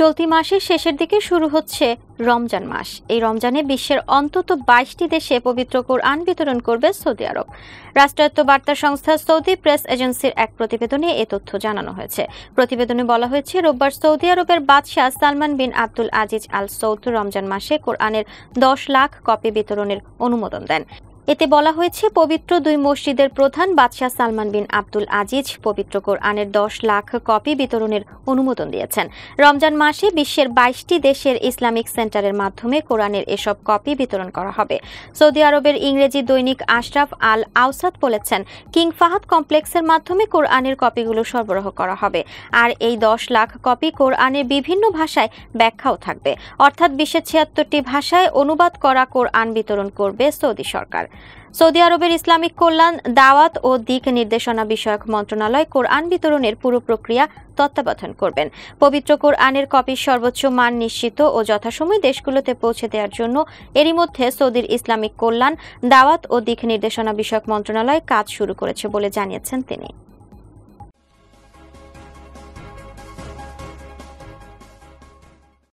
চলতি মাসের শেষের দিকে শুরু হচ্ছে রমজান মাস এই রমজানে বিশ্বের অন্তত বাইশটি দেশে পবিত্র কোরআন বিতরণ করবে সৌদি আরব রাষ্ট্রায়ত্ত বার্তা সংস্থা সৌদি প্রেস এজেন্সির এক প্রতিবেদনে এ তথ্য জানানো হয়েছে প্রতিবেদনে বলা হয়েছে রোববার সৌদি আরবের বাদশাহ সালমান বিন আব্দুল আজিজ আল সৌদ রমজান মাসে কোরআনের দশ লাখ কপি বিতরণের অনুমোদন দেন এতে বলা হয়েছে পবিত্র দুই মসজিদের প্রধান বাদশাহ সালমান বিন আব্দুল আজিজ পবিত্র কোরআনের দশ লাখ কপি বিতরণের অনুমোদন দিয়েছেন রমজান মাসে বিশ্বের বাইশটি দেশের ইসলামিক সেন্টারের মাধ্যমে কোরআনের এসব কপি বিতরণ করা হবে সৌদি আরবের ইংরেজি দৈনিক আশরাফ আল আউসাদ বলেছেন কিং ফাহাদ কমপ্লেক্সের মাধ্যমে কোরআনের কপিগুলো সরবরাহ করা হবে আর এই দশ লাখ কপি কোরআনের বিভিন্ন ভাষায় ব্যাখ্যাও থাকবে অর্থাৎ বিশ্বের ছিয়াত্তরটি ভাষায় অনুবাদ করা কোরআন বিতরণ করবে সৌদি সরকার সৌদি আরবের ইসলামিক কল্যাণ দাওয়াত ও দিক নির্দেশনা বিষয়ক মন্ত্রণালয় কোরআন বিতরণের পুরো প্রক্রিয়া তত্ত্বাবধান করবেন পবিত্র কোরআনের কপির সর্বোচ্চ মান নিশ্চিত ও যথাসময়ে দেশগুলোতে পৌঁছে দেওয়ার জন্য এরই মধ্যে সৌদির ইসলামিক কল্যাণ দাওয়াত ও দিক নির্দেশনা বিষয়ক মন্ত্রণালয় কাজ শুরু করেছে বলে জানিয়েছেন তিনি